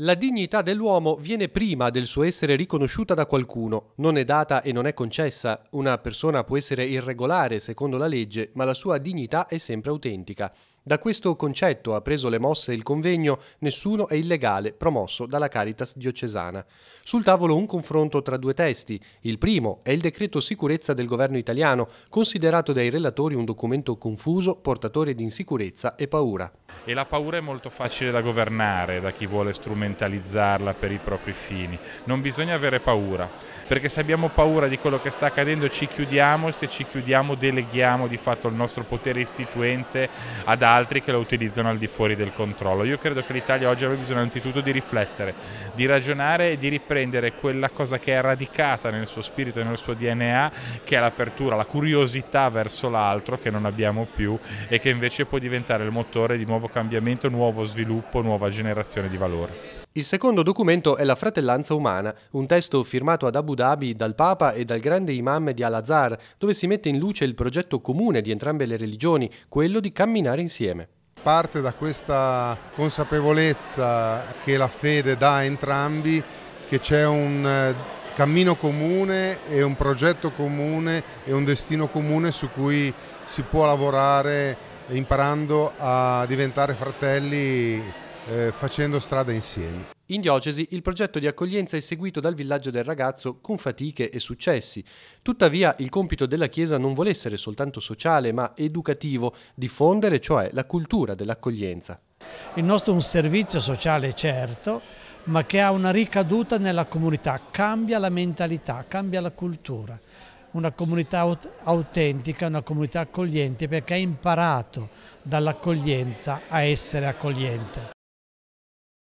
La dignità dell'uomo viene prima del suo essere riconosciuta da qualcuno, non è data e non è concessa. Una persona può essere irregolare secondo la legge, ma la sua dignità è sempre autentica. Da questo concetto ha preso le mosse il convegno Nessuno è illegale, promosso dalla Caritas diocesana. Sul tavolo un confronto tra due testi. Il primo è il decreto sicurezza del governo italiano, considerato dai relatori un documento confuso, portatore di insicurezza e paura. E la paura è molto facile da governare da chi vuole strumentalizzarla per i propri fini. Non bisogna avere paura, perché se abbiamo paura di quello che sta accadendo ci chiudiamo e se ci chiudiamo deleghiamo di fatto il nostro potere istituente ad altri altri che lo utilizzano al di fuori del controllo. Io credo che l'Italia oggi abbia bisogno anzitutto di riflettere, di ragionare e di riprendere quella cosa che è radicata nel suo spirito e nel suo DNA, che è l'apertura, la curiosità verso l'altro che non abbiamo più e che invece può diventare il motore di nuovo cambiamento, nuovo sviluppo, nuova generazione di valore. Il secondo documento è la Fratellanza Umana, un testo firmato ad Abu Dhabi dal Papa e dal grande imam di Al-Azhar, dove si mette in luce il progetto comune di entrambe le religioni, quello di camminare insieme parte da questa consapevolezza che la fede dà a entrambi, che c'è un eh, cammino comune e un progetto comune e un destino comune su cui si può lavorare imparando a diventare fratelli eh, facendo strada insieme. In diocesi il progetto di accoglienza è seguito dal villaggio del ragazzo con fatiche e successi. Tuttavia il compito della Chiesa non vuole essere soltanto sociale ma educativo, diffondere cioè la cultura dell'accoglienza. Il nostro è un servizio sociale certo, ma che ha una ricaduta nella comunità, cambia la mentalità, cambia la cultura. Una comunità autentica, una comunità accogliente perché ha imparato dall'accoglienza a essere accogliente.